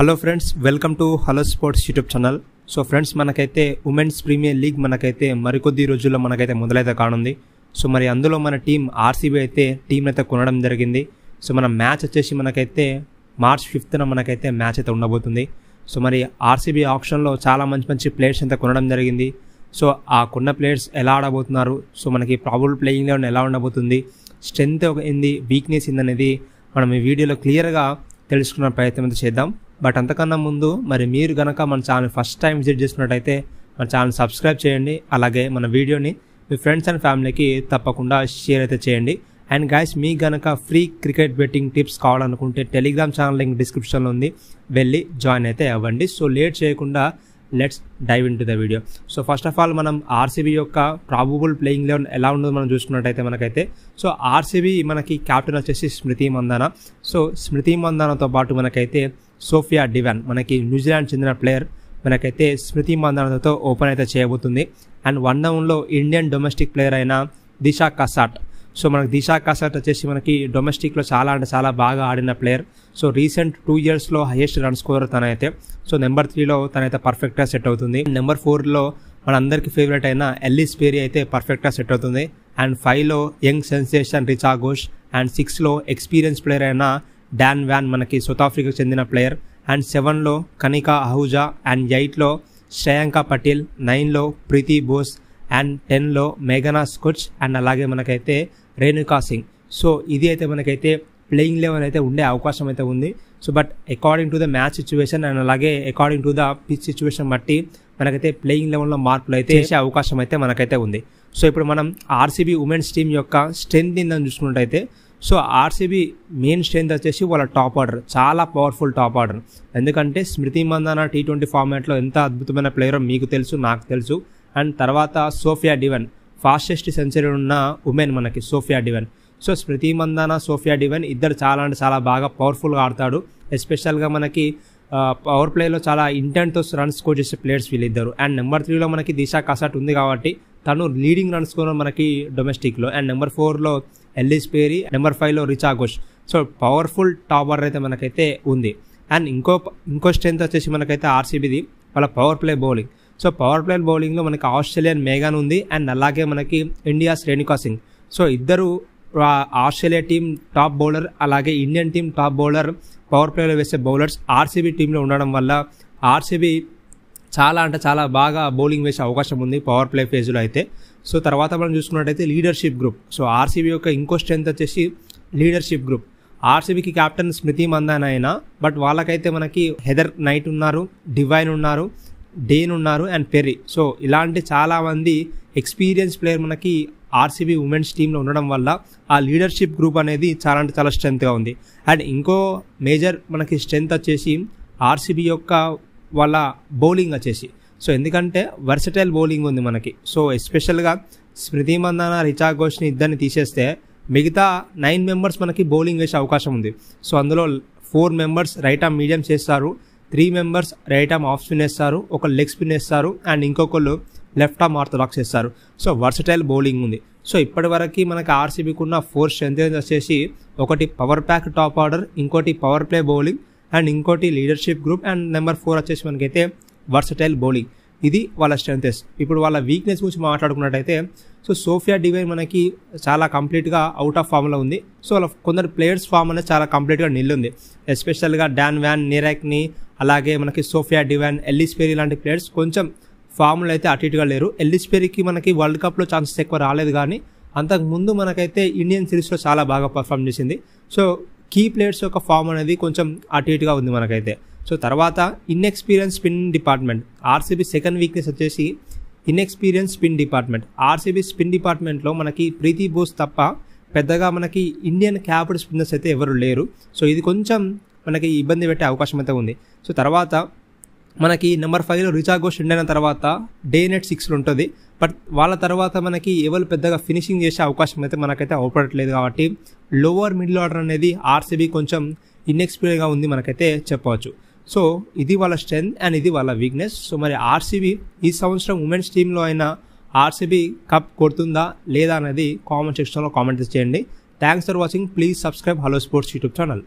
hello friends welcome to hello sports YouTube channel so friends మనకైతే women's premier league మనకైతే మరికొద్ది రోజుల్లో మనకైతే మొదలైతే కానుంది సో మరి అందులో మన టీం ఆర్సీబీ అయితే టీం అయితే కొనడం జరిగింది సో మన మ్యాచ్ వచ్చేసి మనకైతే మార్చ్ ఫిఫ్త్న మనకైతే మ్యాచ్ అయితే ఉండబోతుంది సో మరి ఆర్సీబీ ఆప్షన్లో చాలా మంచి మంచి ప్లేయర్స్ అయితే కొనడం జరిగింది సో ఆ కొన్న ప్లేయర్స్ ఎలా ఆడబోతున్నారు సో మనకి ప్రాబుల్ ప్లేయింగ్ లెవెన్ ఎలా ఉండబోతుంది స్ట్రెంత్ ఏంది వీక్నెస్ ఏంది అనేది మనం ఈ వీడియోలో క్లియర్గా తెలుసుకున్న ప్రయత్నం అయితే చేద్దాం బట్ అంతకన్నా ముందు మరి మీరు కనుక మన ఛానల్ ఫస్ట్ టైం విజిట్ చేసినట్టయితే మన ఛానల్ సబ్స్క్రైబ్ చేయండి అలాగే మన వీడియోని మీ ఫ్రెండ్స్ అండ్ ఫ్యామిలీకి తప్పకుండా షేర్ అయితే చేయండి అండ్ గాయస్ మీకు కనుక ఫ్రీ క్రికెట్ బెట్టింగ్ టిప్స్ కావాలనుకుంటే టెలిగ్రామ్ ఛానల్ లింక్ డిస్క్రిప్షన్లో ఉంది వెళ్ళి జాయిన్ అయితే అవ్వండి సో లేట్ చేయకుండా let's dive into the video so first of all మనం ఆర్సీబీ యొక్క ప్రాబుబుల్ ప్లేయింగ్ లెవెన్ ఎలా ఉందో మనం చూసుకున్నట్టయితే మనకైతే సో ఆర్సీబీ మనకి క్యాప్టెన్ వచ్చేసి స్మృతి మందాన సో స్మృతి మందానతో పాటు మనకైతే సోఫియా డివన్ మనకి న్యూజిలాండ్ చెందిన ప్లేయర్ మనకైతే స్మృతి మందనతో ఓపెన్ అయితే చేయబోతుంది అండ్ వన్ డౌన్లో ఇండియన్ డొమెస్టిక్ ప్లేయర్ అయిన దిశా కసాట్ సో మనకి దిశా కసాట్ వచ్చేసి మనకి డొమెస్టిక్లో చాలా అంటే చాలా బాగా ఆడిన ప్లేయర్ సో రీసెంట్ టూ ఇయర్స్లో హైయెస్ట్ రన్ స్కోర్ తనైతే సో నెంబర్ త్రీలో తనైతే పర్ఫెక్ట్గా సెట్ అవుతుంది నెంబర్ ఫోర్లో మనందరికీ ఫేవరెట్ అయిన ఎల్లీస్ పేరి అయితే పర్ఫెక్ట్గా సెట్ అవుతుంది అండ్ ఫైవ్లో young sensation Richa Ghosh and సిక్స్లో ఎక్స్పీరియన్స్ ప్లేయర్ అయిన డాన్ వ్యాన్ మనకి సౌత్ ఆఫ్రికాకు చెందిన ప్లేయర్ అండ్ సెవెన్లో కనికా అహూజా అండ్ ఎయిట్లో శ్రేయాంక పటేల్ నైన్లో ప్రీతి బోస్ అండ్ టెన్లో మేఘనా స్కుచ్ అండ్ అలాగే మనకైతే రేణుకా సింగ్ సో ఇది అయితే మనకైతే ప్లేయింగ్ లెవెన్ అయితే ఉండే అవకాశం అయితే ఉంది so but according to the match situation and అలాగే according to the pitch situation బట్టి మనకైతే ప్లేయింగ్ లెవెల్లో మార్పులు అయితే వేసే అవకాశం అయితే మనకైతే ఉంది సో ఇప్పుడు మనం ఆర్సీబీ ఉమెన్స్ టీం యొక్క స్ట్రెంత్ ఏందని చూసుకున్నట్టయితే సో ఆర్సీబీ మెయిన్ స్ట్రెంత్ వచ్చేసి వాళ్ళ టాప్ ఆర్డర్ చాలా పవర్ఫుల్ టాప్ ఆర్డర్ ఎందుకంటే స్మృతి మందాన టీ ట్వంటీ ఫార్మాట్లో ఎంత అద్భుతమైన ప్లేయర్ మీకు తెలుసు నాకు తెలుసు అండ్ తర్వాత సోఫియా డివెన్ ఫాస్టెస్ట్ సెంచరీ ఉన్న ఉమెన్ మనకి Sophia Devine so Smriti Mandhana Sophia Devine ఇద్దరు చాలా అంటే చాలా బాగా పవర్ఫుల్గా ఆడతాడు ఎస్పెషల్గా మనకి పవర్ ప్లేలో చాలా ఇంటెంట్తో రన్స్ స్కోర్ చేసే ప్లేయర్స్ వీళ్ళిద్దరు అండ్ నెంబర్ త్రీలో మనకి దిశా కసాట్ ఉంది కాబట్టి తను లీడింగ్ రన్ స్కోర్ మనకి డొమెస్టిక్లో అండ్ నెంబర్ ఫోర్లో ఎల్లిస్ పేరీ నెంబర్ ఫైవ్లో Richa Ghosh so powerful top order అయితే మనకైతే ఉంది అండ్ ఇంకో ఇంకో స్ట్రెంత్ వచ్చేసి మనకైతే ఆర్సీబీది వాళ్ళ power play bowling so power play బౌలింగ్లో మనకి ఆస్ట్రేలియన్ మేఘాన్ ఉంది అండ్ అలాగే మనకి ఇండియా శ్రేణికా సింగ్ సో ఇద్దరు ఆస్ట్రేలియా టీం టాప్ బౌలర్ అలాగే Indian team top bowler power ప్లేలో వేసే బౌలర్స్ ఆర్సీబీ టీంలో ఉండడం వల్ల ఆర్సీబీ చాలా అంటే చాలా బాగా బౌలింగ్ వేసే అవకాశం ఉంది పవర్ ప్లే ఫేజ్లో అయితే సో తర్వాత మనం చూసుకున్నట్టయితే లీడర్షిప్ గ్రూప్ సో ఆర్సీబీ యొక్క ఇంకో స్ట్రెంత్ వచ్చేసి లీడర్షిప్ గ్రూప్ ఆర్సీబీకి కెప్టెన్ స్మృతి మందాన్ అయినా బట్ వాళ్ళకైతే మనకి హెదర్ నైట్ ఉన్నారు డివైన్ ఉన్నారు డేన్ ఉన్నారు అండ్ పెర్రీ సో ఇలాంటి చాలామంది ఎక్స్పీరియన్స్ ప్లేయర్ మనకి ఆర్సీబీ ఉమెన్స్ టీంలో ఉండడం వల్ల ఆ లీడర్షిప్ గ్రూప్ అనేది చాలా అంటే చాలా స్ట్రెంత్గా ఉంది అండ్ ఇంకో మేజర్ మనకి స్ట్రెంత్ వచ్చేసి ఆర్సీబీ యొక్క వాళ్ళ బౌలింగ్ వచ్చేసి సో ఎందుకంటే వర్సటైల్ బౌలింగ్ ఉంది మనకి సో ఎస్పెషల్గా స్మృతి మందాన రిచా ఘోష్ని ఇద్దరిని తీసేస్తే మిగతా నైన్ మెంబర్స్ మనకి బౌలింగ్ వేసే అవకాశం ఉంది సో అందులో four members right off medium చేస్తారు three members right arm off spin వేస్తారు ఒక లెగ్ స్పిన్ వేస్తారు అండ్ ఇంకొకళ్ళు లెఫ్ట్ ఆర్మ్ ఆర్థడాక్స్ వేస్తారు సో వర్సటైల్ బౌలింగ్ ఉంది సో ఇప్పటివరకు మనకి ఆర్సీబీకి ఉన్న ఫోర్ స్ట్రెంత్ వచ్చేసి ఒకటి పవర్ ప్యాక్ టాప్ ఆర్డర్ ఇంకోటి పవర్ ప్లే బౌలింగ్ అండ్ ఇంకోటి leadership group and number four వచ్చేసి మనకైతే వర్సటైల్ బౌలింగ్ ఇది వాళ్ళ స్ట్రెంగ్స్ ఇప్పుడు వాళ్ళ వీక్నెస్ గురించి మాట్లాడుకున్నట్టయితే సో సోఫియా డివైన్ మనకి చాలా కంప్లీట్గా అవుట్ ఆఫ్ ఫామ్లో ఉంది సో వాళ్ళ కొందరు ప్లేయర్స్ ఫామ్ అనేది చాలా కంప్లీట్గా నిల్లుంది ఎస్పెషల్గా డాన్ వ్యాన్ నిరాక్ని అలాగే మనకి సోఫియా డివైన్ ఎల్లిస్పేరీ లాంటి ప్లేయర్స్ కొంచెం ఫామ్లో అయితే అటు ఇటుగా లేరు ఎల్లిస్పేరీకి మనకి వరల్డ్ కప్లో ఛాన్సెస్ ఎక్కువ రాలేదు కానీ అంతకుముందు మనకైతే ఇండియన్ సిరీస్లో చాలా బాగా పర్ఫామ్ చేసింది సో కీ ప్లేయర్స్ యొక్క ఫామ్ అనేది కొంచెం అటు ఇటుగా ఉంది మనకైతే సో తర్వాత inexperience spin department RCB second weakness వచ్చేసి inexperience spin department RCB spin డిపార్ట్మెంట్లో మనకి ప్రీతి బోస్ తప్ప పెద్దగా మనకి ఇండియన్ క్యాపిటల్ స్పిన్నర్స్ అయితే ఎవరు లేరు సో ఇది కొంచెం మనకి ఇబ్బంది పెట్టే అవకాశం అయితే ఉంది సో తర్వాత మనకి నెంబర్ ఫైవ్లో రిచా ఘోష్ ఉండిన తర్వాత డే నెట్ సిక్స్లో ఉంటుంది బట్ వాళ్ళ తర్వాత మనకి ఎవరు పెద్దగా ఫినిషింగ్ చేసే అవకాశం అయితే మనకైతే అవపడట్లేదు కాబట్టి లోవర్ మిడిల్ ఆర్డర్ అనేది ఆర్సీబీ కొంచెం ఇన్ఎక్స్పీరియన్గా ఉంది మనకైతే చెప్పవచ్చు సో ఇది వాళ్ళ స్ట్రెంగ్త్ అండ్ ఇది వాళ్ళ వీక్నెస్ సో మరి ఆర్సీబీ ఈ సంవత్సరం ఉమెన్స్ టీంలో అయినా ఆర్సీబీ కప్ కొడుతుందా లేదా అనేది కామెంట్ సెక్షన్లో కామెంట్ చేయండి thanks for watching please subscribe hello sports YouTube channel